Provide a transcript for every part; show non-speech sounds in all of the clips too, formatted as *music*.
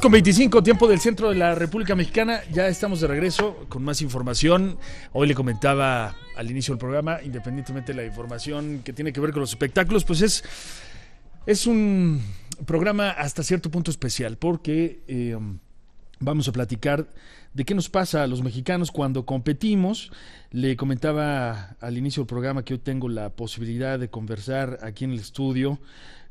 Con 25, tiempo del centro de la República Mexicana, ya estamos de regreso con más información. Hoy le comentaba al inicio del programa, independientemente de la información que tiene que ver con los espectáculos, pues es, es un programa hasta cierto punto especial, porque eh, vamos a platicar de qué nos pasa a los mexicanos cuando competimos. Le comentaba al inicio del programa que hoy tengo la posibilidad de conversar aquí en el estudio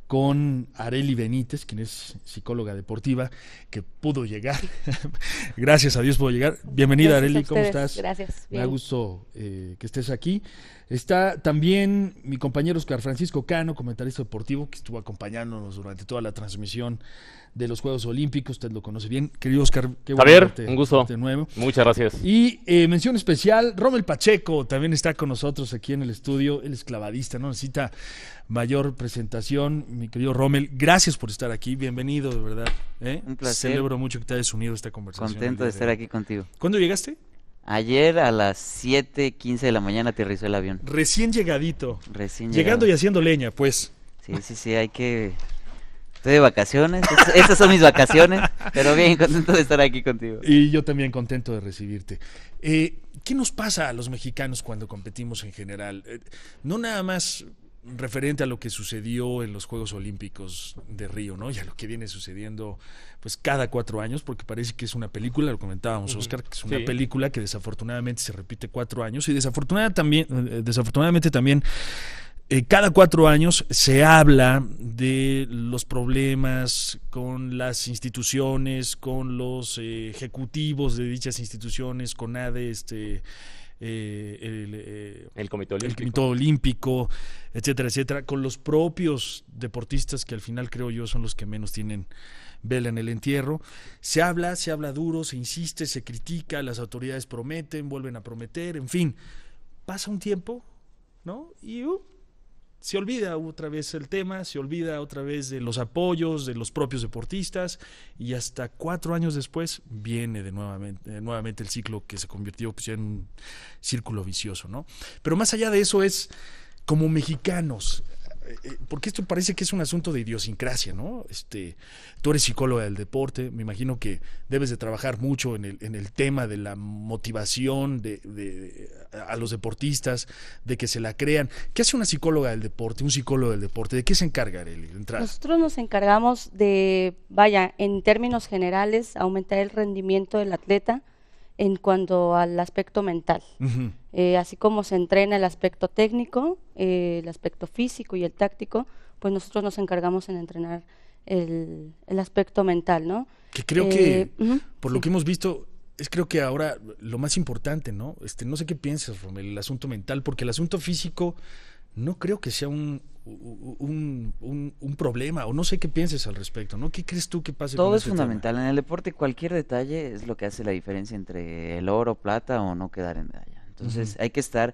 con Areli Benítez, quien es psicóloga deportiva, que pudo llegar. *laughs* Gracias a Dios pudo llegar. Bienvenida, Areli, ¿cómo estás? Gracias. Me da gusto eh, que estés aquí. Está también mi compañero Oscar Francisco Cano, comentarista deportivo, que estuvo acompañándonos durante toda la transmisión de los Juegos Olímpicos. Usted lo conoce bien. Querido Oscar, qué Javier, un gusto. De nuevo. Muchas gracias. Y eh, mención especial, Rommel Pacheco también está con nosotros aquí en el estudio. El esclavadista, no necesita mayor presentación. Mi querido Rommel, gracias por estar aquí. Bienvenido, de verdad. ¿eh? Un placer. Celebro mucho que te hayas unido a esta conversación. Contento de estar aquí contigo. ¿Cuándo llegaste? Ayer a las 7:15 de la mañana aterrizó el avión. Recién llegadito. Recién llegado. Llegando y haciendo leña, pues. Sí, sí, sí, hay que. Estoy de vacaciones. Estas son mis vacaciones. *laughs* Pero bien, contento de estar aquí contigo. Y yo también contento de recibirte. Eh, ¿Qué nos pasa a los mexicanos cuando competimos en general? Eh, no nada más referente a lo que sucedió en los Juegos Olímpicos de Río, ¿no? Y a lo que viene sucediendo, pues cada cuatro años, porque parece que es una película, lo comentábamos, Oscar, que es una película que desafortunadamente se repite cuatro años y desafortunada también, eh, desafortunadamente también. Eh, cada cuatro años se habla de los problemas con las instituciones, con los eh, ejecutivos de dichas instituciones, con ADE, este, eh, el, eh, Comité Olímpico. etcétera, etcétera, con los propios deportistas que al final creo yo son los que menos tienen vela en el entierro. Se habla, se habla duro, se insiste, se critica, las autoridades prometen, vuelven a prometer, en fin. Pasa un tiempo, ¿no? Y uh, se olvida otra vez el tema, se olvida otra vez de los apoyos de los propios deportistas y hasta cuatro años después viene de nuevamente, nuevamente el ciclo que se convirtió pues, en un círculo vicioso, ¿no? Pero más allá de eso es como mexicanos, eh, eh, porque esto parece que es un asunto de idiosincrasia, ¿no? Este, tú eres psicóloga del deporte, me imagino que debes de trabajar mucho en el, tema de la motivación de, a los deportistas, de que se la crean. ¿Qué hace una psicóloga del deporte, un psicólogo del deporte? ¿De qué se encarga, él? Nosotros nos encargamos de, vaya, en términos generales, aumentar el rendimiento del atleta, en cuanto al aspecto mental. Eh, así como se entrena el aspecto técnico, eh, el aspecto físico y el táctico, pues nosotros nos encargamos en entrenar el, aspecto mental, ¿no? Que creo que, eh, por lo que hemos visto, es creo que ahora lo más importante, ¿no? Este, no sé qué piensas, Romel, el asunto mental, porque el asunto físico no creo que sea un, un, problema o no sé qué pienses al respecto, ¿no? ¿Qué crees tú que pase? Todo es este fundamental. En el deporte cualquier detalle es lo que hace la diferencia entre el oro, plata o no quedar en medalla. Entonces hay que estar,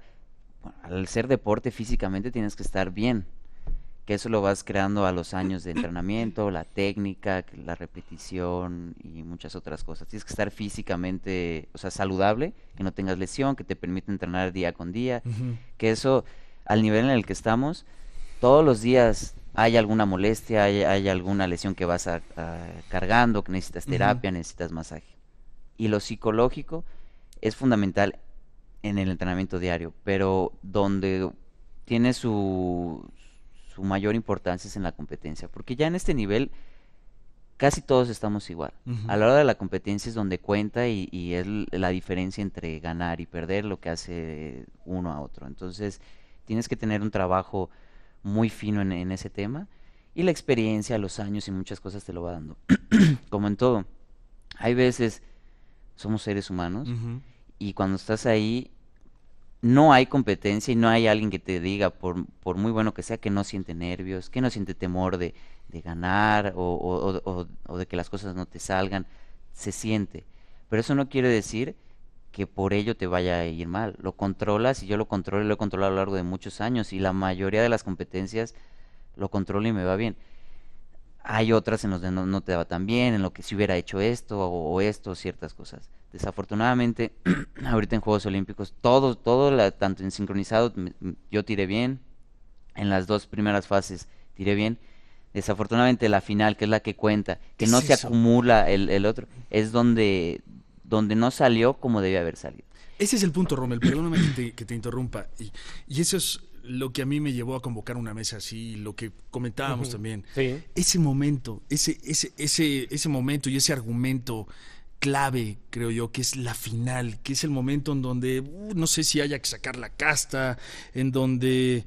al ser deporte físicamente tienes que estar bien, que eso lo vas creando a los años de entrenamiento, la técnica, la repetición y muchas otras cosas. Tienes que estar físicamente, o sea, saludable, que no tengas lesión, que te permita entrenar día con día, que eso al nivel en el que estamos todos los días hay alguna molestia, hay, alguna lesión que vas cargando, que necesitas terapia, necesitas masaje. Y lo psicológico es fundamental en el entrenamiento diario, pero donde tiene su, mayor importancia es en la competencia, porque ya en este nivel casi todos estamos igual. A la hora de la competencia es donde cuenta y, es la diferencia entre ganar y perder lo que hace uno a otro. Entonces, tienes que tener un trabajo muy fino en, ese tema. Y la experiencia, los años y muchas cosas te lo va dando. *clears throat* Como en todo, hay veces, somos seres humanos, y cuando estás ahí, no hay competencia y no hay alguien que te diga, por, muy bueno que sea, que no siente nervios, que no siente temor de, ganar o, o, de que las cosas no te salgan. Se siente. Pero eso no quiere decir que por ello te vaya a ir mal. Lo controlas y yo lo controlo y lo he controlado a lo largo de muchos años y la mayoría de las competencias lo controlo y me va bien. Hay otras en las que no, te va tan bien, en lo que si hubiera hecho esto o, esto, ciertas cosas. Desafortunadamente, *clears throat* ahorita en Juegos Olímpicos, todo, todo tanto en sincronizado, yo tiré bien. En las dos primeras fases tiré bien. Desafortunadamente la final, que es la que cuenta, que no se acumula el otro, es donde donde no salió como debía haber salido. Ese es el punto, Rommel, perdóname que te, que te interrumpa. Y, eso es lo que a mí me llevó a convocar una mesa así, lo que comentábamos también. Ese momento, ese, ese, ese, ese momento y ese argumento clave, creo yo, que es la final, que es el momento en donde uh, no sé si haya que sacar la casta, en donde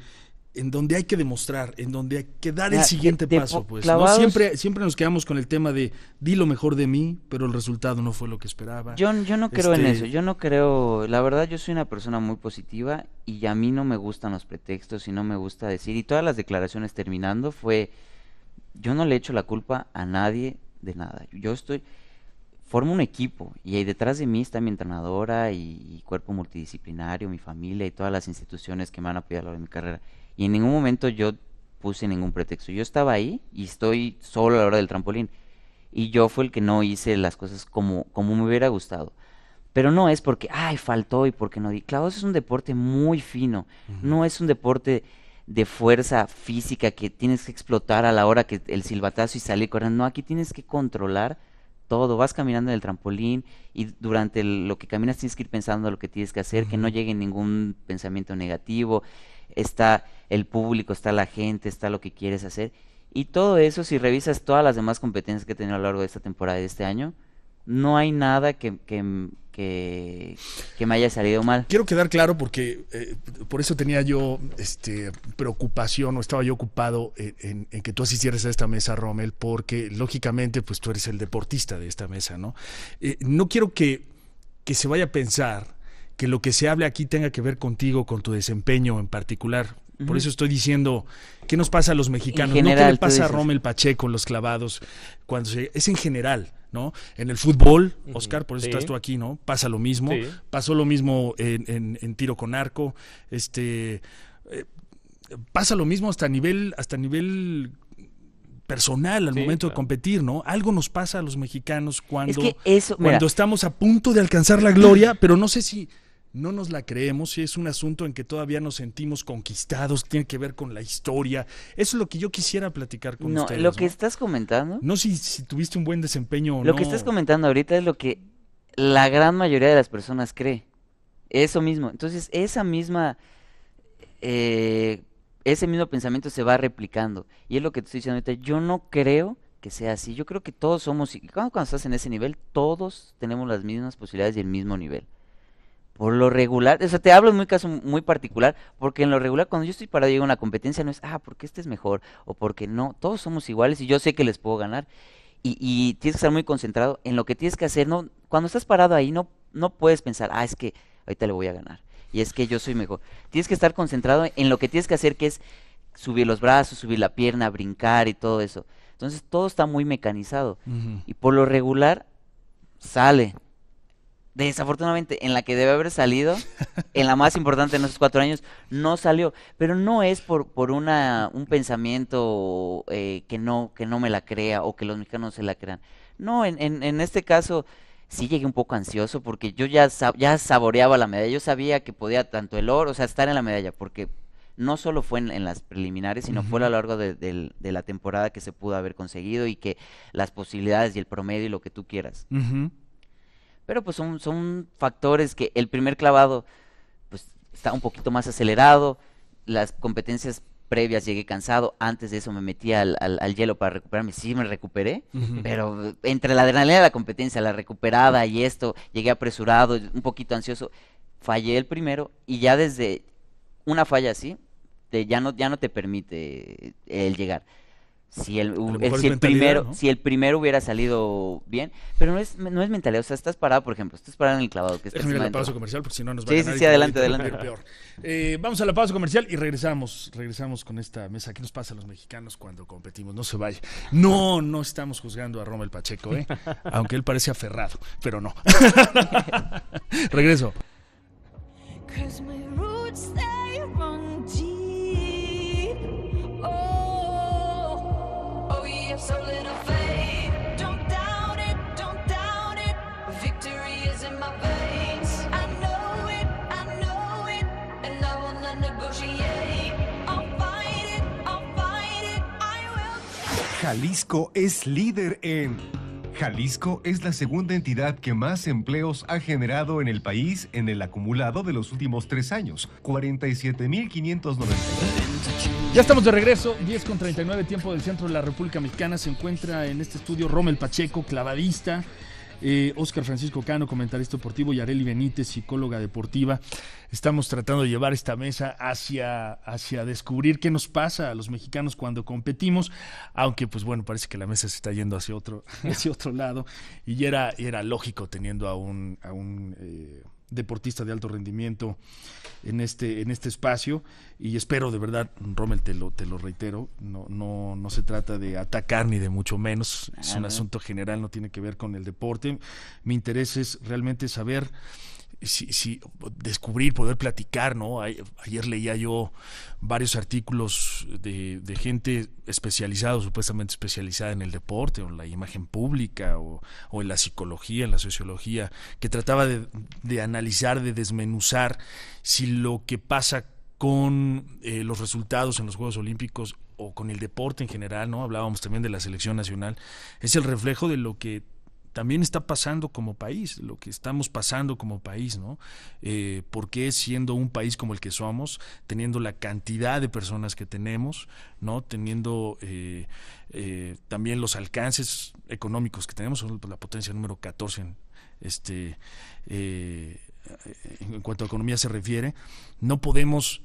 en donde hay que demostrar, en donde hay que dar el siguiente paso, pues. ¿no? Siempre, siempre nos quedamos con el tema de di lo mejor de mí, pero el resultado no fue lo que esperaba. Yo, no creo en este eso, yo no creo, la verdad yo soy una persona muy positiva y a mí no me gustan los pretextos y no me gusta decir, y todas las declaraciones terminando fue, yo no le echo la culpa a nadie de nada, yo estoy, formo un equipo y ahí detrás de mí está mi entrenadora y, cuerpo multidisciplinario, mi familia y todas las instituciones que me han apoyado de mi carrera y en ningún momento yo puse ningún pretexto. Yo estaba ahí y estoy solo a la hora del trampolín. Y yo fue el que no hice las cosas como, como me hubiera gustado. Pero no es porque, ay, faltó y porque no di. Claro, es un deporte muy fino. No es un deporte de fuerza física que tienes que explotar a la hora que el silbatazo y salir corriendo. No, aquí tienes que controlar todo. Vas caminando en el trampolín y durante lo que caminas tienes que ir pensando lo que tienes que hacer, que no llegue ningún pensamiento negativo está el público, está la gente, está lo que quieres hacer. Y todo eso, si revisas todas las demás competencias que he tenido a lo largo de esta temporada y de este año, no hay nada que, que, me haya salido mal. Quiero quedar claro porque eh, por eso tenía yo este, preocupación o estaba yo ocupado eh, en, que tú asistieras a esta mesa, Rommel, porque lógicamente pues tú eres el deportista de esta mesa, ¿no? Eh, no quiero que, que se vaya a pensar que lo que se hable aquí tenga que ver contigo, con tu desempeño en particular. Por eso estoy diciendo, ¿qué nos pasa a los mexicanos? no qué le pasa a Rommel Pacheco, los clavados, cuando es en general. ¿no? En el fútbol, Oscar, por eso estás tú aquí, ¿no? Pasa lo mismo. Pasó lo mismo en, tiro con arco. Este. Eh, pasa lo mismo hasta nivel, hasta nivel personal al momento de competir, ¿no? Algo nos pasa a los mexicanos cuando, cuando estamos a punto de alcanzar la gloria, *clears throat* pero no sé si no nos la creemos, es un asunto en que todavía nos sentimos conquistados, tiene que ver con la historia. Eso es lo que yo quisiera platicar con no, Lo que estás comentando. No si, si tuviste un buen desempeño o no. Lo que estás comentando ahorita es lo que la gran mayoría de las personas cree. Eso mismo. Entonces, esa misma. Eh, ese mismo pensamiento se va replicando. Y es lo que te estoy diciendo ahorita. Yo no creo que sea así. Yo creo que todos somos. Cuando, cuando estás en ese nivel, todos tenemos las mismas posibilidades y el mismo nivel. Por lo regular, o sea, te hablo en un caso muy particular, porque en lo regular cuando yo estoy parado y a una competencia no es, ah, porque este es mejor, o porque no, todos somos iguales y yo sé que les puedo ganar. Y, tienes que estar muy concentrado en lo que tienes que hacer. No, cuando estás parado ahí no, no puedes pensar, ah, es que ahorita le voy a ganar, y es que yo soy mejor. Tienes que estar concentrado en lo que tienes que hacer, que es subir los brazos, subir la pierna, brincar y todo eso. Entonces todo está muy mecanizado. Y por lo regular sale desafortunadamente, en la que debe haber salido, en la más importante en esos cuatro años, no salió. Pero no es por, por una, un pensamiento eh, que, no, que no me la crea o que los mexicanos se la crean. No, en, en, este caso sí llegué un poco ansioso porque yo ya, ya saboreaba la medalla. Yo sabía que podía tanto el oro, o sea, estar en la medalla, porque no solo fue en, las preliminares, sino fue a lo largo de, la temporada que se pudo haber conseguido y que las posibilidades y el promedio y lo que tú quieras. Pero pues son, son factores que el primer clavado pues está un poquito más acelerado, las competencias previas llegué cansado, antes de eso me metí al, hielo para recuperarme, sí me recuperé, pero entre la adrenalina de la competencia, la recuperada y esto, llegué apresurado, un poquito ansioso, fallé el primero y ya desde una falla así, te, ya, no, ya no te permite el llegar. Si el, primero, si el primero hubiera salido bien, pero no es, no mentalidad, o sea, estás parado, por ejemplo, estás parado en el clavado. Que Déjame ir la pausa comercial porque si no nos va a adelante, Peor. Eh, vamos a la pausa comercial y regresamos, regresamos con esta mesa. ¿Qué nos pasa a los mexicanos cuando competimos? No se vaya. No, no estamos juzgando a el Pacheco, ¿eh? *laughs* aunque él parece aferrado, pero no. *laughs* Regreso. Jalisco es líder en... Jalisco es la segunda entidad que más empleos ha generado en el país en el acumulado de los últimos tres años, 47.590. Ya estamos de regreso, 10 con 39 tiempo del centro de la República Mexicana. Se encuentra en este estudio Rommel Pacheco, clavadista, Oscar Francisco Cano, comentarista deportivo, y Areli Benítez, psicóloga deportiva. Estamos tratando de llevar esta mesa hacia, hacia descubrir qué nos pasa a los mexicanos cuando competimos, aunque pues bueno, parece que la mesa se está yendo hacia otro, *laughs* otro lado, y era, era lógico teniendo a un... A un eh, deportista de alto rendimiento en este, en este espacio. Y espero de verdad, Rommel, te lo, te lo reitero, no, no, no se trata de atacar ni de mucho menos. Es un asunto general, no tiene que ver con el deporte. Mi interés es realmente saber si, descubrir, poder platicar, ¿no? Ayer leía yo varios artículos de, gente especializada, supuestamente especializada en el deporte, o en la imagen pública, o, en la psicología, en la sociología, que trataba de, analizar, de desmenuzar si lo que pasa con eh, los resultados en los Juegos Olímpicos o con el deporte en general, ¿no? Hablábamos también de la selección nacional, es el reflejo de lo que también está pasando como país, lo que estamos pasando como país, ¿no? Eh, Porque siendo un país como el que somos, teniendo la cantidad de personas que tenemos, ¿no? Teniendo eh, eh, también los alcances económicos que tenemos, la potencia número 14 en, este, en cuanto a economía se refiere, no podemos,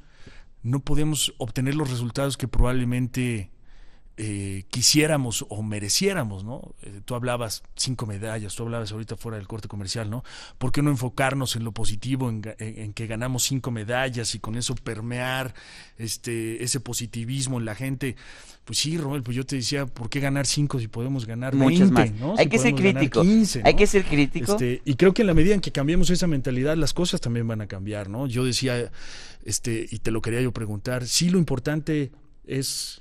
no podemos obtener los resultados que probablemente eh, quisiéramos o mereciéramos, ¿no? Eh, tú hablabas cinco medallas, tú hablabas ahorita fuera del corte comercial, ¿no? ¿Por qué no enfocarnos en lo positivo, en, que ganamos cinco medallas y con eso permear este, ese positivismo en la gente? Pues sí, Romel, pues yo te decía, ¿por qué ganar cinco si podemos ganar muchas Hay que ser crítico. Hay que ser crítico. y creo que en la medida en que cambiemos esa mentalidad, las cosas también van a cambiar, ¿no? Yo decía, este, y te lo quería yo preguntar, sí lo importante es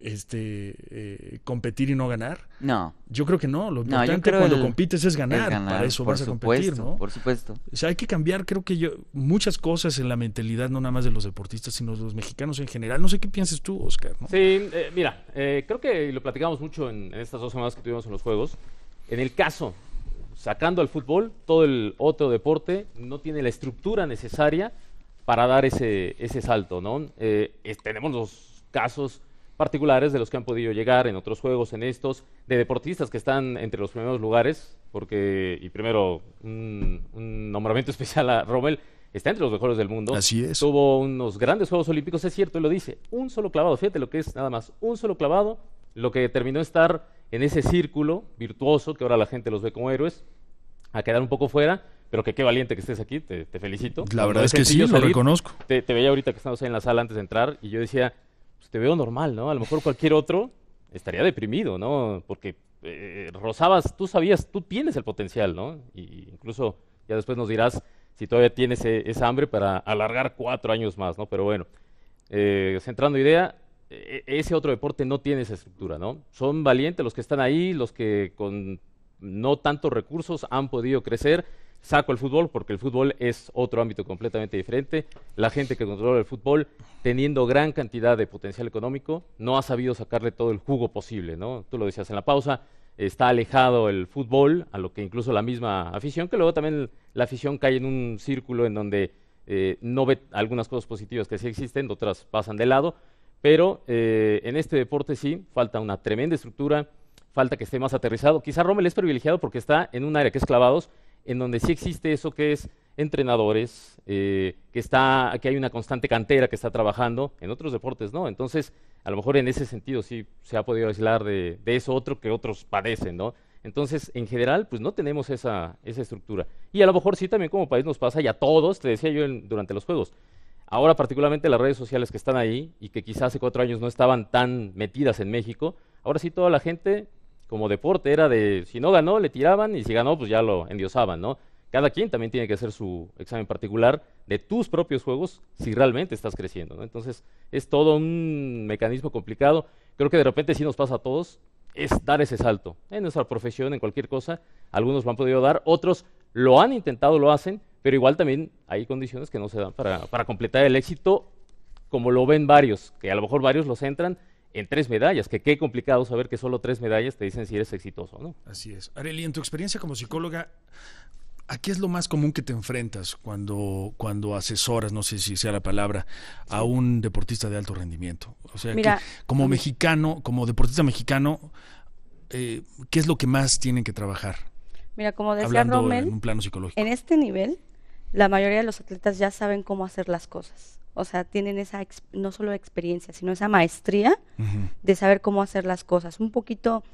este eh, competir y no ganar? No. Yo creo que no. Lo importante cuando compites es ganar. Para eso vas a competir, ¿no? Por supuesto. O sea, hay que cambiar, creo que yo, muchas cosas en la mentalidad, no nada más de los deportistas, sino de los mexicanos en general. No sé qué piensas tú, Oscar. Sí, eh, mira, eh, creo que lo platicamos mucho en, en estas dos semanas que tuvimos en los Juegos. En el caso, sacando al fútbol, todo el otro deporte no tiene la estructura necesaria para dar ese, ese salto, ¿no? tenemos los casos particulares de los que han podido llegar en otros juegos, en estos, de deportistas que están entre los primeros lugares, porque, y primero, un, nombramiento *laughs* especial a Rommel, está entre los mejores del mundo. Así es. Tuvo unos grandes Juegos Olímpicos, es cierto, él lo dice, un solo clavado, fíjate lo que es nada más, un solo clavado, lo que terminó estar en ese círculo virtuoso, que ahora la gente los ve como héroes, a quedar un poco fuera, pero que qué valiente que estés aquí, te, felicito. La verdad es, que sí, yo lo reconozco. Te, veía ahorita que estábamos ahí en la sala antes de entrar y yo decía, pues, te veo normal, ¿no? A lo mejor cualquier otro estaría deprimido, ¿no? Porque eh, rozabas, tú sabías, tú tienes el potencial, ¿no? Y incluso ya después nos dirás si todavía tienes e, esa hambre para alargar cuatro años más, ¿no? Pero bueno, eh, centrando idea, e, e, ese otro deporte no tiene esa estructura, ¿no? Son valientes los que están ahí, los que con no tantos recursos han podido crecer saco el fútbol porque el fútbol es otro ámbito completamente diferente. La gente que controla el fútbol, teniendo gran cantidad de potencial económico, no ha sabido sacarle todo el jugo posible, ¿no? Tú lo decías en la pausa, está alejado el fútbol a lo que incluso la misma afición, que luego también la afición cae en un círculo en donde eh, no ve algunas cosas positivas que sí existen, otras pasan de lado, pero eh, en este deporte sí falta una tremenda estructura, falta que esté más aterrizado. Quizá Rommel es privilegiado porque está en un área que es clavados, en donde sí existe eso que es entrenadores, eh, que, está, que hay una constante cantera que está trabajando, en otros deportes no. Entonces, a lo mejor en ese sentido sí se ha podido aislar de, eso otro que otros padecen, ¿no? Entonces, en general, pues no tenemos esa, estructura. Y a lo mejor sí también como país nos pasa, y a todos, te decía yo durante los Juegos, ahora particularmente las redes sociales que están ahí y que quizás hace cuatro años no estaban tan metidas en México, ahora sí toda la gente como deporte, era de si no ganó, le tiraban y si ganó, pues ya lo endiosaban, ¿no? Cada quien también tiene que hacer su examen particular de tus propios juegos si realmente estás creciendo, Entonces, es todo un mecanismo complicado. Creo que de repente sí nos pasa a todos, es dar ese salto. En nuestra profesión, en cualquier cosa, algunos lo han podido dar, otros lo han intentado, lo hacen, pero igual también hay condiciones que no se dan para, para completar el éxito como lo ven varios, que a lo mejor varios los entran en tres medallas, que qué complicado saber que solo tres medallas te dicen si eres exitoso no. Así es. y en tu experiencia como psicóloga, ¿a qué es lo más común que te enfrentas cuando, cuando asesoras, no sé si sea la palabra, a un deportista de alto rendimiento? O sea, como mexicano, como deportista mexicano, eh, ¿qué es lo que más tienen que trabajar? Mira, como decía Romel, un plano psicológico. En este nivel, la mayoría de los atletas ya saben cómo hacer las cosas o sea, tienen esa, no solo experiencia, sino esa maestría de saber cómo hacer las cosas. Un poquito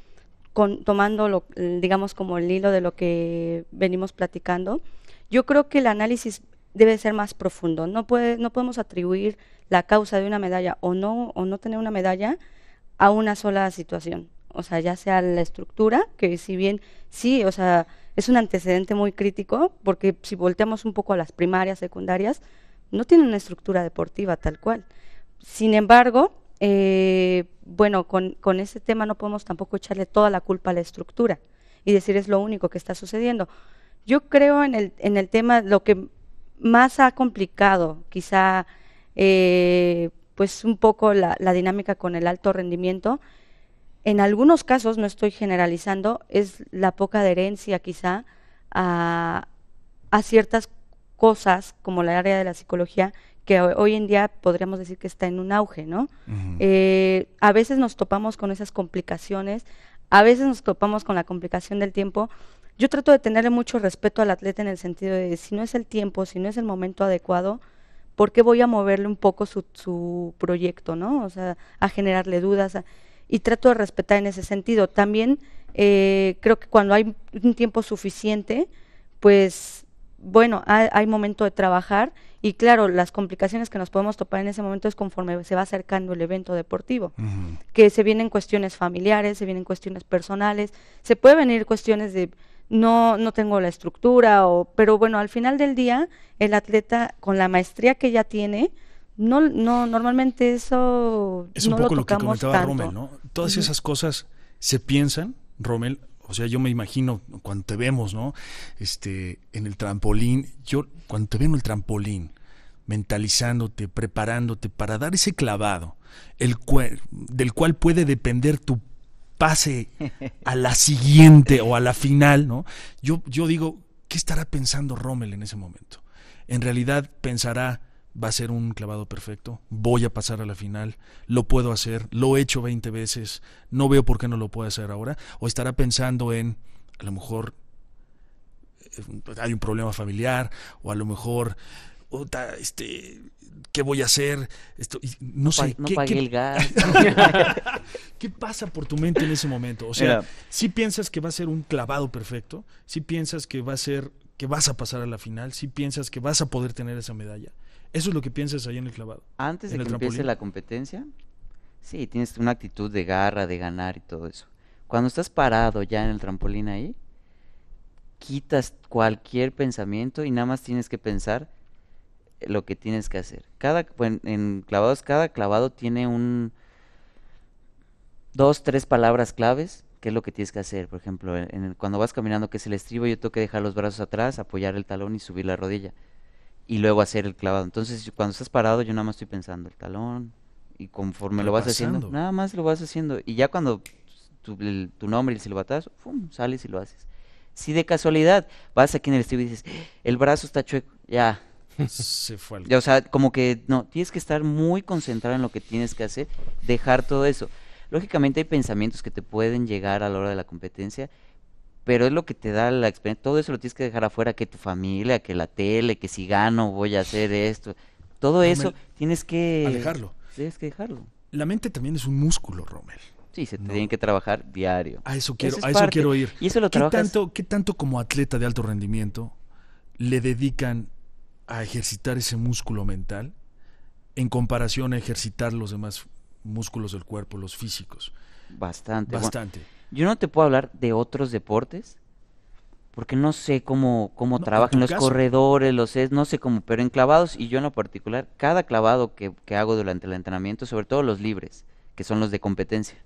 con, tomando, digamos, como el hilo de lo que venimos platicando, yo creo que el análisis debe ser más profundo. No, puede, no podemos atribuir la causa de una medalla o no, o no tener una medalla a una sola situación. O sea, ya sea la estructura, que si bien sí, o sea, es un antecedente muy crítico, porque si volteamos un poco a las primarias, secundarias, no tiene una estructura deportiva tal cual. Sin embargo, eh, bueno, con, ese tema no podemos tampoco echarle toda la culpa a la estructura y decir es lo único que está sucediendo. Yo creo en el, en el tema, lo que más ha complicado quizá eh, pues un poco la, dinámica con el alto rendimiento, en algunos casos, no estoy generalizando, es la poca adherencia quizá a, a ciertas cosas como la área de la psicología que hoy en día podríamos decir que está en un auge, ¿no? Eh, a veces nos topamos con esas complicaciones, a veces nos topamos con la complicación del tiempo. Yo trato de tenerle mucho respeto al atleta en el sentido de si no es el tiempo, si no es el momento adecuado, ¿por qué voy a moverle un poco su, proyecto, ¿no? O sea, a generarle dudas. y trato de respetar en ese sentido. También eh, creo que cuando hay un tiempo suficiente, pues bueno, hay, momento de trabajar y claro, las complicaciones que nos podemos topar en ese momento es conforme se va acercando el evento deportivo, que se vienen cuestiones familiares, se vienen cuestiones personales, se puede venir cuestiones de no no tengo la estructura o pero bueno, al final del día el atleta con la maestría que ya tiene no no normalmente eso es un no poco lo, que comentaba tanto. ¿no? Todas esas cosas se piensan, Rommel, o sea, yo me imagino cuando te vemos, ¿no? Este, en el trampolín, yo cuando te veo en el trampolín, mentalizándote, preparándote para dar ese clavado, el del cual puede depender tu pase a la siguiente o a la final, ¿no? Yo, yo digo, ¿qué estará pensando Rommel en ese momento? En realidad pensará, va a ser un clavado perfecto, voy a pasar a la final, lo puedo hacer, lo he hecho 20 veces, no veo por qué no lo puedo hacer ahora, o estará pensando en, a lo mejor eh, hay un problema familiar, o a lo mejor, este, ¿qué voy a hacer? Esto, no sé. ¿qué, *laughs* ¿Qué pasa por tu mente en ese momento? O sea, si piensas que va a ser un clavado perfecto, si piensas que va a ser que vas a pasar a la final, si piensas que vas a poder tener esa medalla, eso es lo que piensas ahí en el clavado. Antes de que empiece la competencia, sí, tienes una actitud de garra, de ganar y todo eso. Cuando estás parado ya en el trampolín ahí, quitas cualquier pensamiento y nada más tienes que pensar lo que tienes que hacer. Cada en, clavados cada clavado tiene un dos, tres palabras claves qué es lo que tienes que hacer. Por ejemplo, cuando vas caminando, que es el estribo, yo tengo que dejar los brazos atrás, apoyar el talón y subir la rodilla y luego hacer el clavado. Entonces, cuando estás parado, yo nada más estoy pensando el talón y conforme lo vas haciendo, nada más lo vas haciendo. Y ya cuando tu, nombre y el silbatazo, sales y lo haces. Si de casualidad vas aquí en el estudio y dices, ah, el brazo está chueco, ya. *laughs* Se fue O sea, como que no, tienes que estar muy concentrado en lo que tienes que hacer, dejar todo eso. Lógicamente hay pensamientos que te pueden llegar a la hora de la competencia pero es lo que te da la experiencia. Todo eso lo tienes que dejar afuera, que tu familia, que la tele, que si gano voy a hacer esto. Todo eso tienes que... Alejarlo. Tienes que dejarlo. La mente también es un músculo, Rommel. Sí, se te que trabajar diario. A eso quiero, ir. Y eso lo ¿Qué Tanto, ¿Qué tanto como atleta de alto rendimiento le dedican a ejercitar ese músculo mental en comparación a ejercitar los demás músculos del cuerpo, los físicos? Bastante. Bastante. Yo no te puedo hablar de otros deportes porque no sé cómo, cómo trabajan los corredores, los es, no sé cómo, pero en clavados y yo en lo particular, cada clavado que, que hago durante el entrenamiento, sobre todo los libres, que son los de competencia,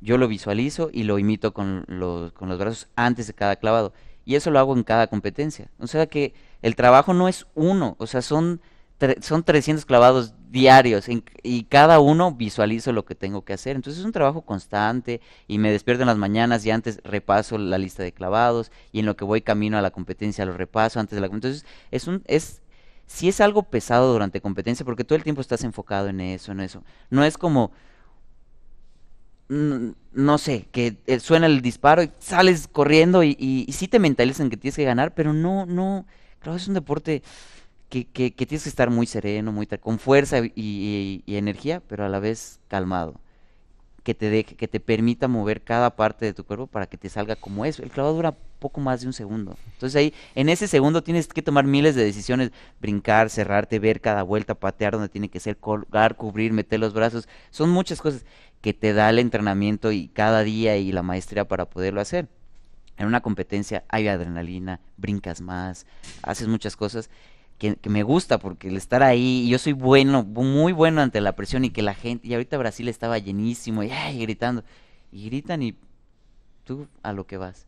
yo lo visualizo y lo imito con los, con los brazos antes de cada clavado. Y eso lo hago en cada competencia. O sea que el trabajo no es uno, o sea, son son 300 clavados diarios y cada uno visualizo lo que tengo que hacer. Entonces es un trabajo constante y me despierto en las mañanas y antes repaso la lista de clavados y en lo que voy camino a la competencia lo repaso antes de la competencia. Entonces es un es si es algo pesado durante competencia porque todo el tiempo estás enfocado en eso, en eso. No es como no, sé, que eh, suena el disparo y sales corriendo y, y, y sí te mentalizan que tienes que ganar, pero no, no, claro, es un deporte que, tienes que estar muy sereno, muy con fuerza y, energía, pero a la vez calmado. Que te deje, que te permita mover cada parte de tu cuerpo para que te salga como es. El clavado dura poco más de un segundo. Entonces ahí, en ese segundo tienes que tomar miles de decisiones, brincar, cerrarte, ver cada vuelta, patear donde tiene que ser, colgar, cubrir, meter los brazos. Son muchas cosas que te da el entrenamiento y cada día y la maestría para poderlo hacer. En una competencia hay adrenalina, brincas más, haces muchas cosas que, me gusta porque el estar ahí, yo soy bueno, muy bueno ante la presión y que la gente, y ahorita Brasil estaba llenísimo y gritando, y gritan y tú a lo que vas.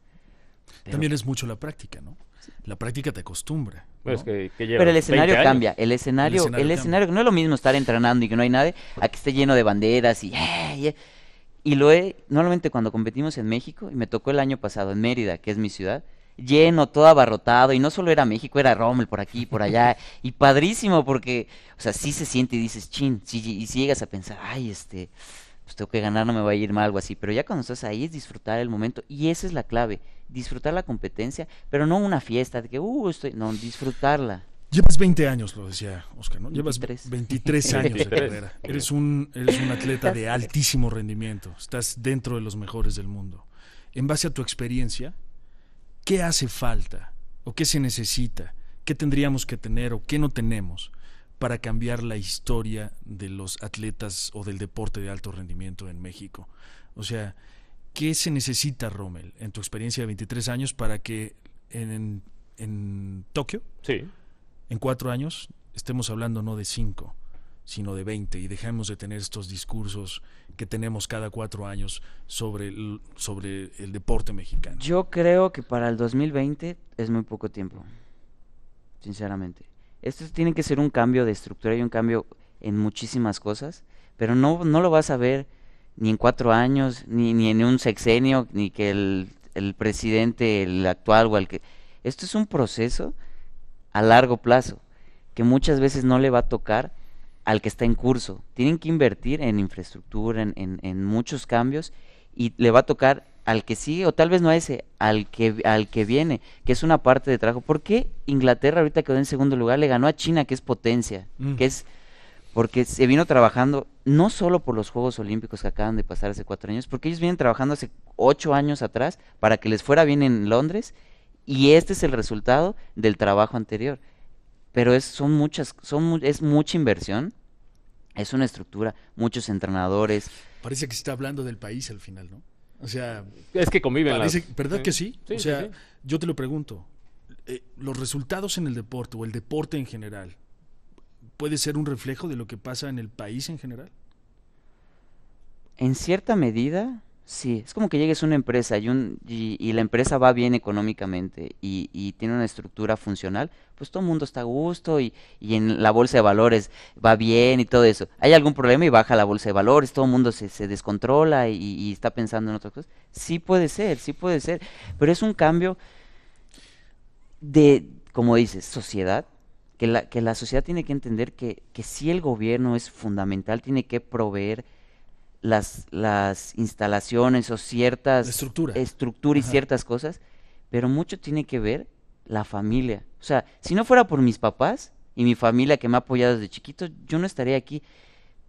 También es mucho la práctica, ¿no? La práctica te acostumbra. Pero el escenario cambia, el escenario, el escenario, no es lo mismo estar entrenando y que no hay nadie, a que esté lleno de banderas y... Y lo he, normalmente cuando competimos en México, y me tocó el año pasado en Mérida, que es mi ciudad, lleno, todo abarrotado, y no solo era México, era Rommel por aquí, por allá, y padrísimo, porque, o sea, sí se siente y dices, chin, y si llegas a pensar, ay, este, pues tengo que ganar, no me va a ir mal, algo así, pero ya cuando estás ahí es disfrutar el momento, y esa es la clave, disfrutar la competencia, pero no una fiesta de que, uh, estoy, no, disfrutarla. Llevas 20 años, lo decía Oscar, ¿no? Llevas 23, *laughs* años de carrera. Eres un, eres un atleta de altísimo rendimiento. Estás dentro de los mejores del mundo. En base a tu experiencia, qué hace falta o qué se necesita, qué tendríamos que tener o qué no tenemos para cambiar la historia de los atletas o del deporte de alto rendimiento en México. O sea, ¿qué se necesita, Rommel, en tu experiencia de 23 años para que en, Tokio, en cuatro años, estemos hablando no de cinco, sino de 20 y dejemos de tener estos discursos que tenemos cada cuatro años sobre el, sobre el deporte mexicano. Yo creo que para el 2020 es muy poco tiempo, sinceramente. Esto tiene que ser un cambio de estructura y un cambio en muchísimas cosas, pero no, no lo vas a ver ni en cuatro años, ni, ni en un sexenio, ni que el, el presidente, el actual o el que... Esto es un proceso a largo plazo, que muchas veces no le va a tocar al que está en curso. Tienen que invertir en infraestructura, en, muchos cambios, y le va a tocar al que sigue, o tal vez no a ese, al que, al que viene, que es una parte de trabajo. ¿Por qué Inglaterra ahorita quedó en segundo lugar? Le ganó a China, que es potencia, mm. que es porque se vino trabajando no solo por los Juegos Olímpicos que acaban de pasar hace cuatro años, porque ellos vienen trabajando hace ocho años atrás para que les fuera bien en Londres, y este es el resultado del trabajo anterior pero es, son muchas, son, es mucha inversión, es una estructura, muchos entrenadores. Parece que se está hablando del país al final, ¿no? O sea, es que conviven. ¿Verdad que sí? o sea, yo te lo pregunto, eh, los resultados en el deporte o el deporte en general, ¿puede ser un reflejo de lo que pasa en el país en general? En cierta medida, Sí, es como que llegues a una empresa y, un, y, la empresa va bien económicamente y, tiene una estructura funcional, pues todo el mundo está a gusto y, en la bolsa de valores va bien y todo eso. Hay algún problema y baja la bolsa de valores, todo el mundo se, descontrola y, está pensando en otras cosas. Sí puede ser, sí puede ser, pero es un cambio de, como dices, sociedad, que la, sociedad tiene que entender que, si el gobierno es fundamental, tiene que proveer las, las instalaciones o ciertas... estructuras estructura. y ciertas cosas, pero mucho tiene que ver la familia. O sea, si no fuera por mis papás y mi familia que me ha apoyado desde chiquito, yo no estaría aquí.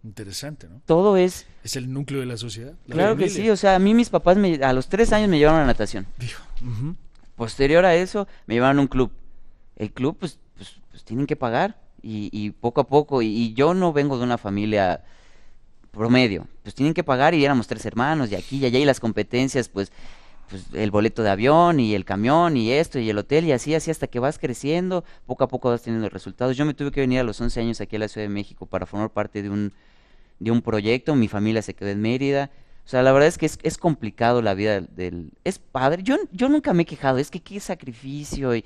Interesante, ¿no? Todo es... Es el núcleo de la sociedad. claro que sí, o sea, a mí mis papás me, a los tres años me llevaron a natación. Posterior a eso me llevaron a un club. El club pues, pues, pues tienen que pagar y, poco a poco, y, yo no vengo de una familia promedio, pues tienen que pagar y éramos tres hermanos y aquí y allá y las competencias, pues, pues el boleto de avión y el camión y esto y el hotel y así, así hasta que vas creciendo, poco a poco vas teniendo resultados. Yo me tuve que venir a los 11 años aquí a la Ciudad de México para formar parte de un, de un proyecto, mi familia se quedó en Mérida. O sea, la verdad es que es, es complicado la vida del... Es padre, yo, yo nunca me he quejado, es que qué sacrificio y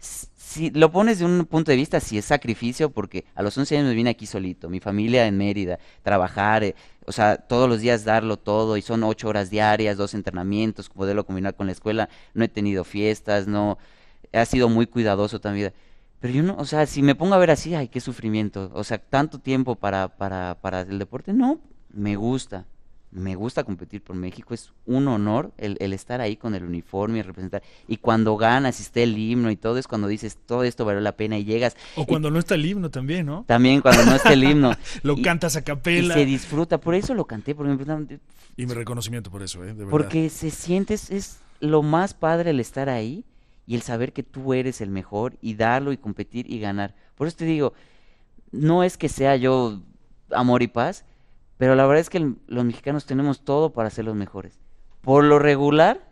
si lo pones de un punto de vista, si es sacrificio, porque a los 11 años me vine aquí solito, mi familia en Mérida, trabajar, eh, o sea, todos los días darlo todo, y son 8 horas diarias, dos entrenamientos, poderlo combinar con la escuela, no he tenido fiestas, no, ha sido muy cuidadoso también. Pero yo no, o sea, si me pongo a ver así, ay, qué sufrimiento, o sea, tanto tiempo para, para, para el deporte, no, me gusta, me gusta competir por México, es un honor el, estar ahí con el uniforme y representar. Y cuando ganas y está el himno y todo, es cuando dices, todo esto valió la pena y llegas. O cuando no está el himno también, ¿no? También cuando no está el himno. *laughs* lo cantas a capela. Y se disfruta, por eso lo canté. Por ejemplo, y mi reconocimiento por eso, ¿eh? De verdad. Porque se sientes, es lo más padre el estar ahí y el saber que tú eres el mejor y darlo y competir y ganar. Por eso te digo, no es que sea yo amor y paz, pero la verdad es que los mexicanos tenemos todo para ser los mejores. Por lo regular.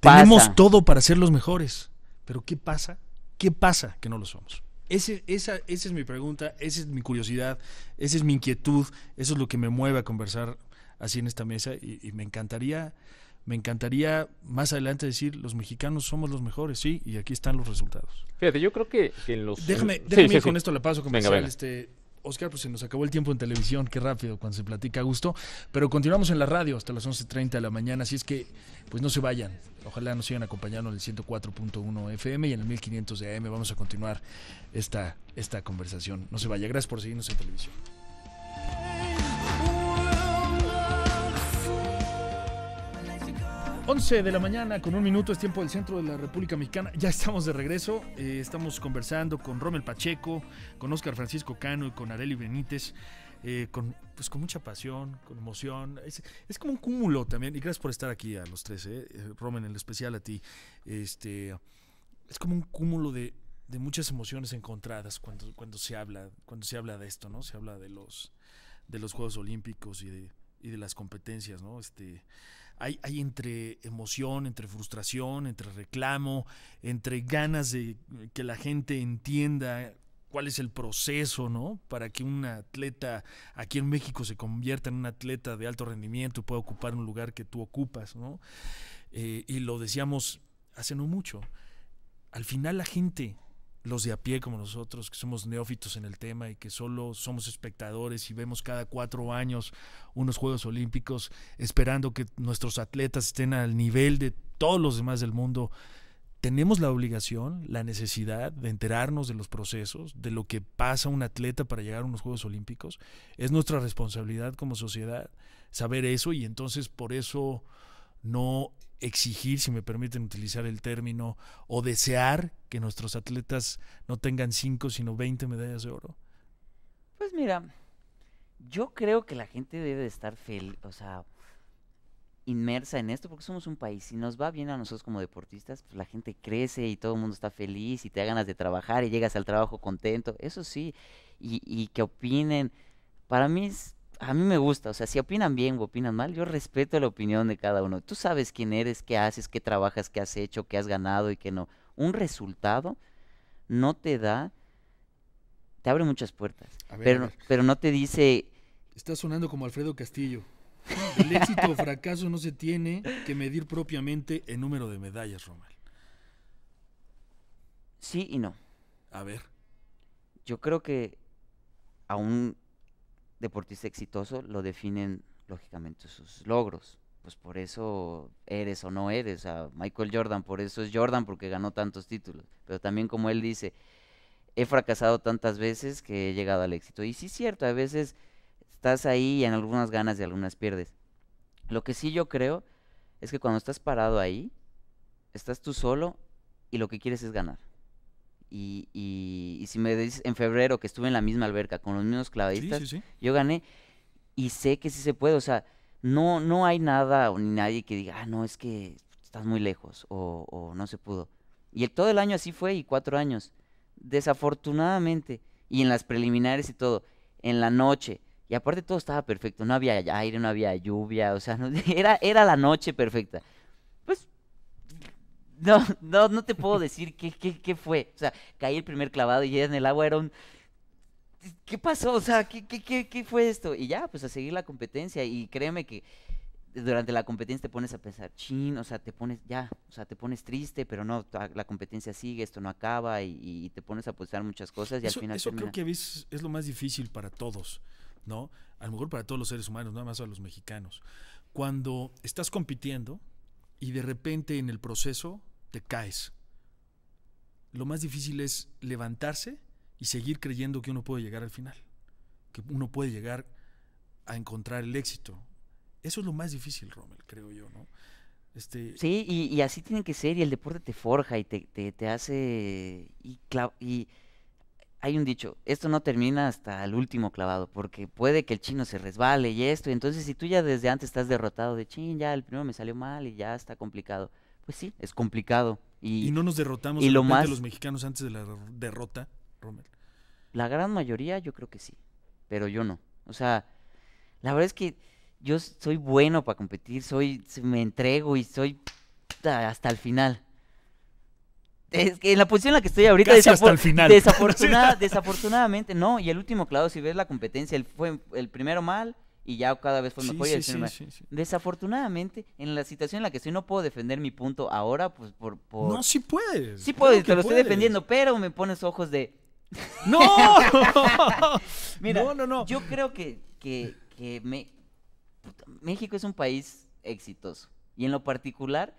Tenemos todo para ser los mejores. Pero ¿qué pasa? ¿Qué pasa que no lo somos? Ese, esa, esa es mi pregunta, esa es mi curiosidad, esa es mi inquietud, eso es lo que me mueve a conversar así en esta mesa y, me encantaría me encantaría más adelante decir los mexicanos somos los mejores, sí, y aquí están los resultados. Fíjate, yo creo que, los... Déjame, déjame con esto la paso comercial. Este, Oscar, pues se nos acabó el tiempo en televisión, qué rápido cuando se platica a gusto, pero continuamos en la radio hasta las 11.30 de la mañana, así es que pues no se vayan, ojalá nos sigan acompañando en el 104.1 FM y en el 1500 de AM, vamos a continuar esta, esta conversación, no se vaya, gracias por seguirnos en televisión. 11 de la mañana con un minuto es tiempo del centro de la República Mexicana. Ya estamos de regreso. Eh, estamos conversando con Rommel Pacheco, con Oscar Francisco Cano y con Areli Benítez. Eh, con, pues con mucha pasión, con emoción. Es, como un cúmulo también. Y gracias por estar aquí a los tres, eh, eh. Rommel, en especial a ti. Este, es como un cúmulo de, de muchas emociones encontradas cuando, cuando, se habla, cuando se habla de esto, ¿no? Se habla de los, de los Juegos Olímpicos y de, y de las competencias, ¿no? Este hay, entre emoción, entre frustración, entre reclamo, entre ganas de que la gente entienda cuál es el proceso, ¿no? Para que un atleta aquí en México se convierta en un atleta de alto rendimiento y pueda ocupar un lugar que tú ocupas, ¿no? Eh, y lo decíamos hace no mucho. Al final la gente los de a pie como nosotros, que somos neófitos en el tema y que solo somos espectadores y vemos cada cuatro años unos Juegos Olímpicos esperando que nuestros atletas estén al nivel de todos los demás del mundo, tenemos la obligación, la necesidad de enterarnos de los procesos, de lo que pasa un atleta para llegar a unos Juegos Olímpicos. Es nuestra responsabilidad como sociedad saber eso y entonces por eso no exigir, si me permiten utilizar el término, o desear que nuestros atletas no tengan 5, sino 20 medallas de oro? Pues mira, yo creo que la gente debe estar feliz, o sea, inmersa en esto, porque somos un país. Si nos va bien a nosotros como deportistas, pues la gente crece y todo el mundo está feliz y te da ganas de trabajar y llegas al trabajo contento. Eso sí, y, y que opinen. Para mí es a mí me gusta, o sea, si opinan bien o opinan mal, yo respeto la opinión de cada uno. Tú sabes quién eres, qué haces, qué trabajas, qué has hecho, qué has ganado y qué no. Un resultado no te da, te abre muchas puertas, pero, no te dice... Está sonando como Alfredo Castillo. El éxito o fracaso no se tiene que medir propiamente el número de medallas, Romal. Sí y no. A ver. Yo creo que aún deportista exitoso lo definen lógicamente sus logros. Pues por eso eres o no eres. A Michael Jordan, por eso es Jordan, porque ganó tantos títulos. Pero también como él dice, he fracasado tantas veces que he llegado al éxito. Y sí es cierto, a veces estás ahí y en algunas ganas y algunas pierdes. Lo que sí yo creo es que cuando estás parado ahí, estás tú solo y lo que quieres es ganar. Y, y, si me dices en febrero que estuve en la misma alberca con los mismos clavadistas, yo gané y sé que sí se puede. O sea, no, no hay nada o ni nadie que diga, ah, no, es que estás muy lejos o, no se pudo. Y el, todo el año así fue y cuatro años. Desafortunadamente. Y en las preliminares y todo. En la noche. Y aparte todo estaba perfecto. No había aire, no había lluvia. O sea, *laughs* era, era la noche perfecta. No, no, no te puedo decir qué, qué fue. O sea, caí el primer clavado y ya en el agua era un... ¿Qué pasó? O sea, ¿qué, qué, fue esto? Y ya, pues a seguir la competencia. Y créeme que durante la competencia te pones a pensar, chin, o sea, te pones, ya, o sea, te pones triste, pero no, la competencia sigue, esto no acaba y, te pones a pensar muchas cosas y al final. Eso creo que a es lo más difícil para todos, ¿no? A lo mejor para todos los seres humanos, nada más a los mexicanos. Cuando estás compitiendo y de repente en el proceso te caes. Lo más difícil es levantarse y seguir creyendo que uno puede llegar al final, que uno puede llegar a encontrar el éxito. Eso es lo más difícil, Rommel, creo yo, ¿no? Este, sí, y, así tiene que ser, y el deporte te forja y te, te, hace... Y, y, hay un dicho, esto no termina hasta el último clavado, porque puede que el chino se resbale y esto, y entonces si tú ya desde antes estás derrotado de chin, ya el primero me salió mal y ya está complicado pues sí, es complicado. Y, no nos derrotamos y lo más, los mexicanos antes de la derrota, Rommel. La gran mayoría yo creo que sí, pero yo no. O sea, la verdad es que yo soy bueno para competir, soy, me entrego y soy hasta el final. Es que en la posición en la que estoy ahorita, *laughs* desafortunadamente, no. Y el último, claro, si ves la competencia, él fue el primero mal, y ya cada vez fue mejor. Desafortunadamente, en la situación en la que estoy, no puedo defender mi punto ahora, pues por. No, sí puedes. Sí puedo, te lo estoy defendiendo, pero me pones ojos de. *laughs* ¡No! *laughs* Mira, no, yo creo que, que, que me... México es un país exitoso. Y en lo particular,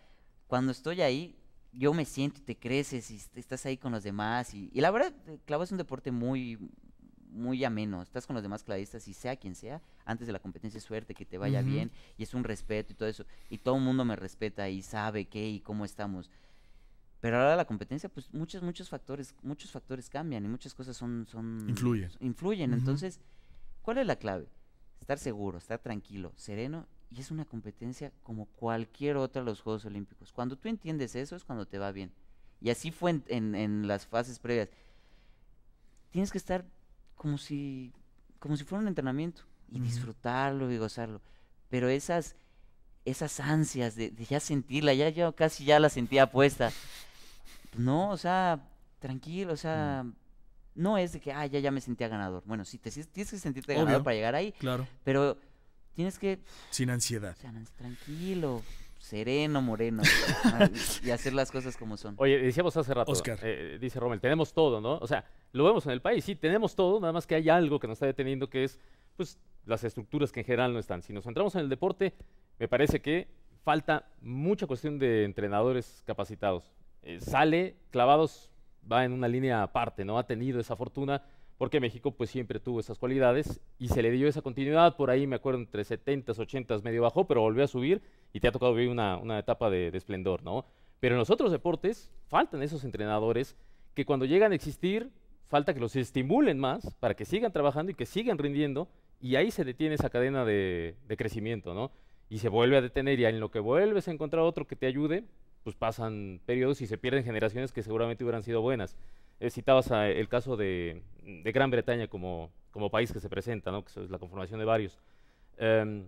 cuando estoy ahí, yo me siento y te creces y estás ahí con los demás. Y, y la verdad, eh, clavo es un deporte muy, muy ameno. Estás con los demás clavistas y sea quien sea, antes de la competencia es suerte, que te vaya bien y es un respeto y todo eso. Y todo el mundo me respeta y sabe qué y cómo estamos. Pero ahora la competencia, pues muchos, muchos factores, muchos factores cambian y muchas cosas son... son influyen. Influyen. Entonces, ¿cuál es la clave? Estar seguro, estar tranquilo, sereno y es una competencia como cualquier otra de los Juegos Olímpicos. Cuando tú entiendes eso es cuando te va bien. Y así fue en, en las fases previas. Tienes que estar como si, como si fuera un entrenamiento y disfrutarlo y gozarlo. Pero esas, esas ansias de, ya sentirla, ya yo casi ya la sentía puesta. No, o sea, tranquilo, o sea, mm. no es de que, ah, ya, ya me sentía ganador. Bueno, sí, te, tienes que sentirte ganador para llegar ahí. Claro. Pero tienes que... Sin ansiedad. tranquilo, sereno, moreno, y hacer las cosas como son. Oye, decíamos hace rato, Oscar. Eh, dice Romel tenemos todo, ¿no? O sea, lo vemos en el país, sí, tenemos todo, nada más que hay algo que nos está deteniendo, que es, pues, las estructuras que en general no están. Si nos centramos en el deporte, me parece que falta mucha cuestión de entrenadores capacitados. Eh, sale, clavados, va en una línea aparte, ¿no? Ha tenido esa fortuna porque México pues siempre tuvo esas cualidades y se le dio esa continuidad, por ahí me acuerdo entre 70s, 80 medio bajó, pero volvió a subir y te ha tocado vivir una, etapa de, esplendor, ¿no? Pero en los otros deportes faltan esos entrenadores que cuando llegan a existir, falta que los estimulen más para que sigan trabajando y que sigan rindiendo y ahí se detiene esa cadena de, crecimiento, ¿no? Y se vuelve a detener y en lo que vuelves a encontrar otro que te ayude, pues pasan periodos y se pierden generaciones que seguramente hubieran sido buenas. Eh, citabas el caso de, Gran Bretaña como, como país que se presenta, que es la conformación de varios. Em,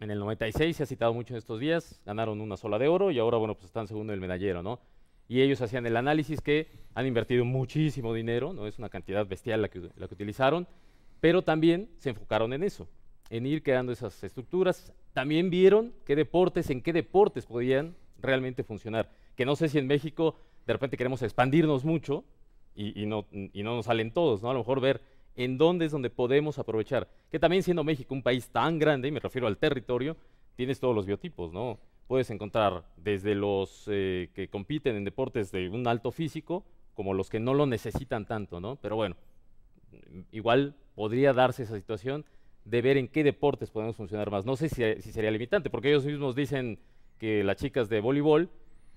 en el 96 se ha citado mucho en estos días, ganaron una sola de oro y ahora, bueno, pues están segundo en el medallero, ¿no? Y ellos hacían el análisis que han invertido muchísimo dinero, ¿no? Es una cantidad bestial la que, la que utilizaron, pero también se enfocaron en eso, en ir creando esas estructuras. También vieron qué deportes, en qué deportes podían realmente funcionar. Que no sé si en México de repente queremos expandirnos mucho y, no, nos salen todos, ¿no? A lo mejor ver en dónde es donde podemos aprovechar. Que también siendo México un país tan grande, y me refiero al territorio, tienes todos los biotipos, ¿no? Puedes encontrar desde los eh, que compiten en deportes de un alto físico, como los que no lo necesitan tanto, ¿no? Pero bueno, igual podría darse esa situación de ver en qué deportes podemos funcionar más. No sé si, si sería limitante, porque ellos mismos dicen que las chicas de voleibol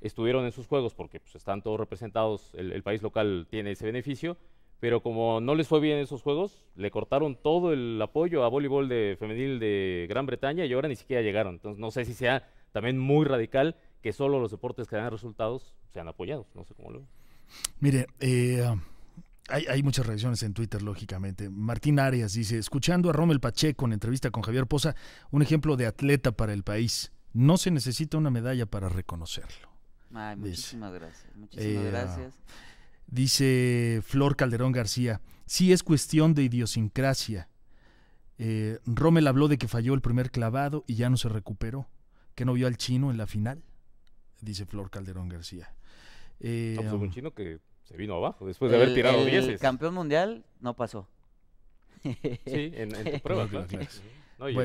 estuvieron en sus juegos porque pues, están todos representados, el, país local tiene ese beneficio, pero como no les fue bien esos juegos, le cortaron todo el apoyo a voleibol de, femenil de Gran Bretaña y ahora ni siquiera llegaron. Entonces no sé si sea también muy radical que solo los deportes que dan resultados sean apoyados, no sé cómo lo... Mire, eh, Hay, hay, muchas reacciones en Twitter, lógicamente. Martín Arias dice, escuchando a Rommel Pacheco en entrevista con Javier Poza, un ejemplo de atleta para el país. No se necesita una medalla para reconocerlo. Pues, muchísimas eh, gracias. Dice Flor Calderón García, sí es cuestión de idiosincrasia. Eh, Rommel habló de que falló el primer clavado y ya no se recuperó, que no vio al chino en la final, dice Flor Calderón García. Eh, pues, un um, chino que se vino abajo después de haber tirado 10. El campeón mundial no pasó. Sí, en, en *laughs* prueba, y,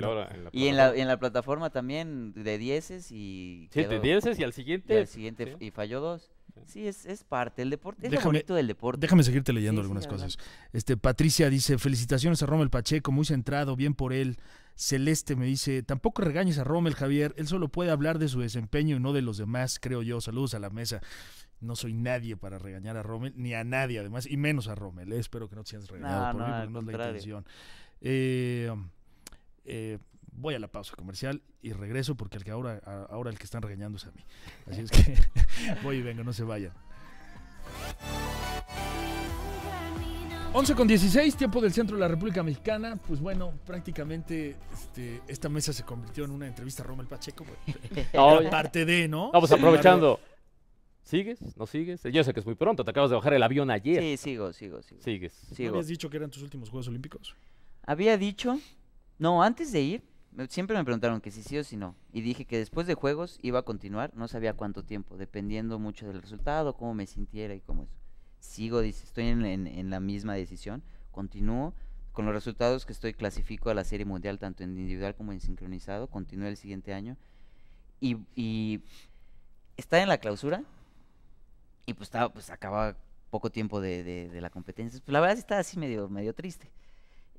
en la en la, plataforma también de dieces y... Sí, de dieces y al siguiente... Y siguiente y falló dos. Sí, es, es parte, deporte, es del deporte. Déjame seguirte leyendo algunas cosas. Este, Patricia dice, felicitaciones a Rommel Pacheco, muy centrado, bien por él. Celeste me dice, tampoco regañes a Rommel, Javier, él solo puede hablar de su desempeño y no de los demás, creo yo. Saludos a la mesa. No soy nadie para regañar a Rommel, ni a nadie además, y menos a Rommel. Eh. espero que no te sientas regañado por no, no es la intención. Eh, eh, voy a la pausa comercial y regreso porque el que ahora, ahora el que están regañando es a mí. Así es que *laughs* voy y vengo, no se vayan. 11 con 16, tiempo del centro de la República Mexicana. Pues bueno, prácticamente este, esta mesa se convirtió en una entrevista a el Pacheco. *laughs* parte de, ¿no? Vamos pues aprovechando. ¿Sigues? ¿No sigues? Yo sé que es muy pronto, te acabas de bajar el avión ayer. Sí, sigo, sigo, sigo. ¿Sigues? ¿Habías dicho que eran tus últimos Juegos Olímpicos? Había dicho, no, antes de ir, siempre me preguntaron que si sí o si no. Y dije que después de juegos iba a continuar, no sabía cuánto tiempo, dependiendo mucho del resultado, cómo me sintiera y cómo eso. Sigo, estoy en, la misma decisión, continúo. Con los resultados que estoy clasifico a la Serie Mundial, tanto en individual como en sincronizado, continúo el siguiente año. Y, y en la clausura, y pues, estaba, pues acababa poco tiempo de, la competencia. Pues la verdad estaba así medio, triste.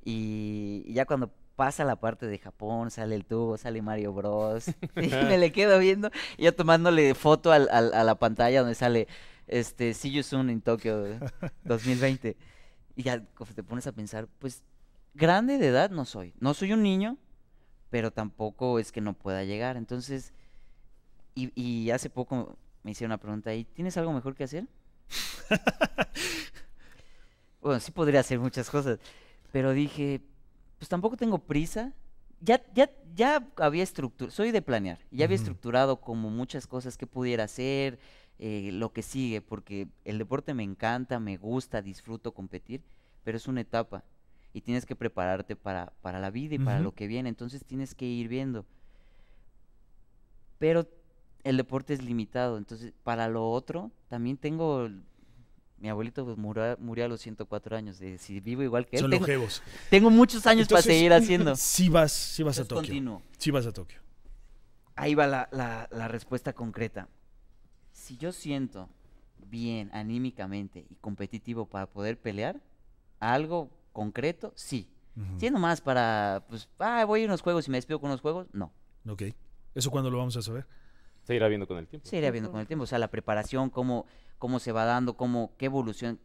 y ya cuando pasa la parte de Japón, sale el tubo, sale Mario Bros. *laughs* *laughs* me le quedo viendo, ya tomándole foto al, a la pantalla donde sale este, See You Soon in Tokio 2020. Eh, *laughs* y ya te pones a pensar, pues grande de edad no soy. No soy un niño, pero tampoco es que no pueda llegar. Entonces, y, hace poco me hicieron una pregunta, ¿y tienes algo mejor que hacer? bueno, sí podría hacer muchas cosas, pero dije, pues tampoco tengo prisa. Ya, ya, ya había estructurado, soy de planear, ya había estructurado como muchas cosas que pudiera hacer, eh, lo que sigue, porque el deporte me encanta, me gusta, disfruto competir, pero es una etapa y tienes que prepararte para, la vida y para lo que viene, entonces tienes que ir viendo. Pero el deporte es limitado, entonces para lo otro también tengo mi abuelito pues, murió, a los 104 años. si vivo igual que él. Son tengo, Tengo muchos años para seguir haciendo. Si *laughs* vas, si vas a Tokio. Sí vas a Tokio. Ahí va la, respuesta concreta. Si yo siento bien anímicamente y competitivo para poder pelear algo concreto, sí. Si -huh. Siendo más para, pues, ah, voy a unos juegos y me despido con unos juegos, no. Ok. ¿Eso cuándo lo vamos a saber? Se irá viendo con el tiempo. Se irá viendo con el tiempo. O sea, la preparación, cómo, cómo se va dando, cómo, qué evolución.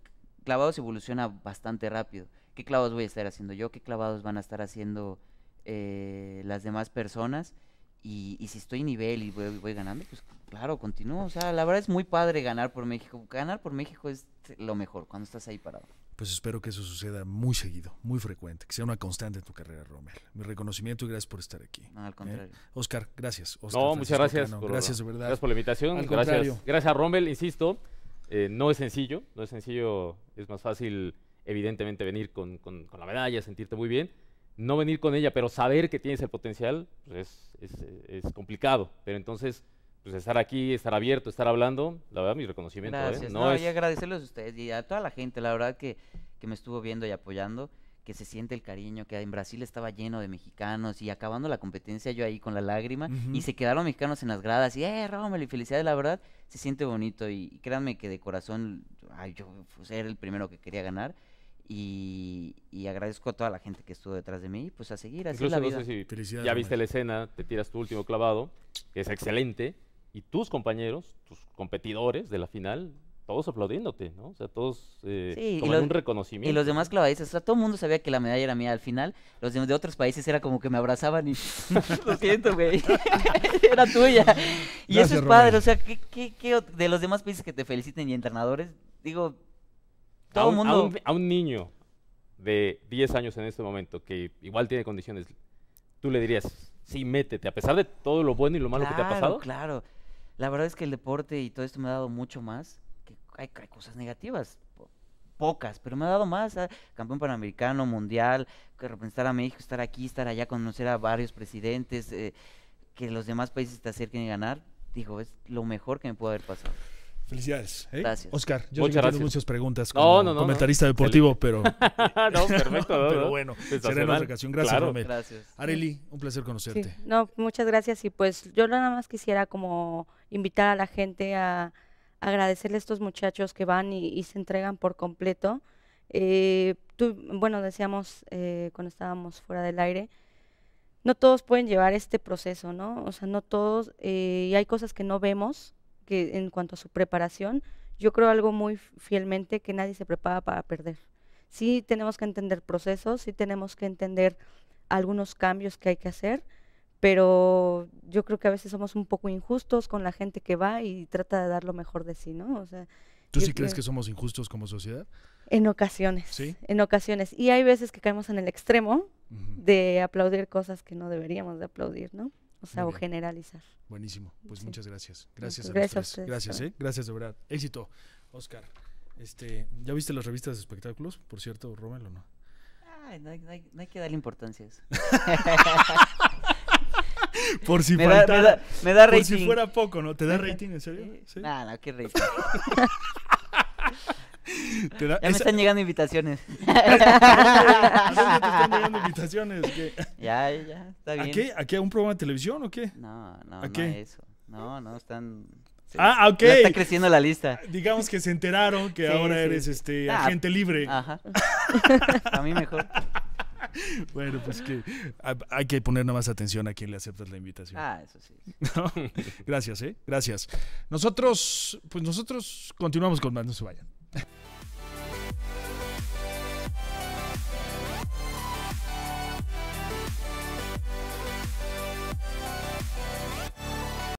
Clavados evoluciona bastante rápido. ¿Qué clavados voy a estar haciendo yo? ¿Qué clavados van a estar haciendo eh, las demás personas? Y, si estoy nivel y voy, voy, ganando, pues claro, continúo. O sea, la verdad es muy padre ganar por México. Ganar por México es lo mejor cuando estás ahí parado. Pues espero que eso suceda muy seguido, muy frecuente, que sea una constante en tu carrera, Romel. Mi reconocimiento y gracias por estar aquí. No, al ¿eh? contrario. Oscar, gracias. no, muchas gracias. gracias de verdad. Gracias por la invitación. gracias, gracias a Rommel, insisto. Eh, no es sencillo, no es sencillo, es más fácil evidentemente venir con, con, la medalla, sentirte muy bien, no venir con ella, pero saber que tienes el potencial pues es, es, es, complicado, pero entonces pues estar aquí, estar abierto, estar hablando, la verdad mi reconocimiento. ¿eh? Gracias, no, y agradecerles a ustedes y a toda la gente, la verdad que, que me estuvo viendo y apoyando que se siente el cariño, que en Brasil estaba lleno de mexicanos y acabando la competencia yo ahí con la lágrima y se quedaron mexicanos en las gradas y ¡eh, Rommel! Y felicidades, la verdad, se siente bonito y, créanme que de corazón yo era el primero que quería ganar y, agradezco a toda la gente que estuvo detrás de mí y pues a seguir, así Incluso no Sé si ya viste la escena, te tiras tu último clavado, que es excelente, y tus compañeros, tus competidores de la final, todos aplaudiéndote, ¿no? O sea, todos eh, un reconocimiento. Y los demás clavadistas, o sea, todo el mundo sabía que la medalla era mía al final. Los de, otros países era como que me abrazaban y *laughs* lo siento, güey. *laughs* era tuya. Y eso es padre, o sea, ¿qué, qué, qué, de los demás países que te feliciten y entrenadores, digo, todo el mundo... A un, niño de 10 años en este momento, que igual tiene condiciones, tú le dirías, sí, métete, a pesar de todo lo bueno y lo malo que te ha pasado. Claro, claro. La verdad es que el deporte y todo esto me ha dado mucho más hay, cosas negativas, pocas, pero me ha dado más. Ah, campeón panamericano, mundial, que representar a México, estar aquí, estar allá, conocer a varios presidentes, eh, que los demás países te acerquen y ganar. dijo es lo mejor que me pudo haber pasado. Felicidades. ¿eh? Gracias. Oscar, yo Muchas sé muchas preguntas como comentarista deportivo, *laughs* *laughs* pero. no, perfecto. pero bueno, será en ocasión. Gracias, claro. Areli, un placer conocerte. No, muchas gracias. Y pues yo nada más quisiera como invitar a la gente a agradecerle a estos muchachos que van y, se entregan por completo. Eh, tú, bueno, decíamos eh, cuando estábamos fuera del aire, no todos pueden llevar este proceso, ¿no? O sea, no todos, eh, y hay cosas que no vemos que en cuanto a su preparación. Yo creo algo muy fielmente que nadie se prepara para perder. Sí tenemos que entender procesos, sí tenemos que entender algunos cambios que hay que hacer, pero yo creo que a veces somos un poco injustos con la gente que va y trata de dar lo mejor de sí, ¿no? O sea, ¿Tú sí crees que somos injustos como sociedad? En ocasiones, ¿Sí? en ocasiones. Y hay veces que caemos en el extremo de aplaudir cosas que no deberíamos de aplaudir, ¿no? O sea, o generalizar. Buenísimo, pues muchas gracias. Gracias, a gracias Gracias, ¿eh? Gracias de verdad. Éxito, Oscar. Este, ¿Ya viste las revistas de espectáculos, por cierto, Romel, o no? hay, que darle importancia a eso. *laughs* por si faltara. me, da, rating. Por si fuera poco, ¿no? ¿Te da *laughs* rating, en serio? Eh, ¿Sí? no, qué rating. *laughs* *laughs* ya me están llegando invitaciones. ¿A te están llegando invitaciones? ¿Qué? Ya, ya, está bien. ¿A qué? ¿A qué? un programa de televisión o qué? No, no, no eso. No, no, están... ah, ok. Ya está creciendo la lista. Digamos que se enteraron que ahora eres este ah, agente libre. Ajá. A mí mejor. *laughs* bueno, pues que hay que poner más atención a quien le aceptas la invitación. Ah, eso sí. *laughs* gracias, ¿eh? Gracias. Nosotros, pues nosotros continuamos con más, no se vayan.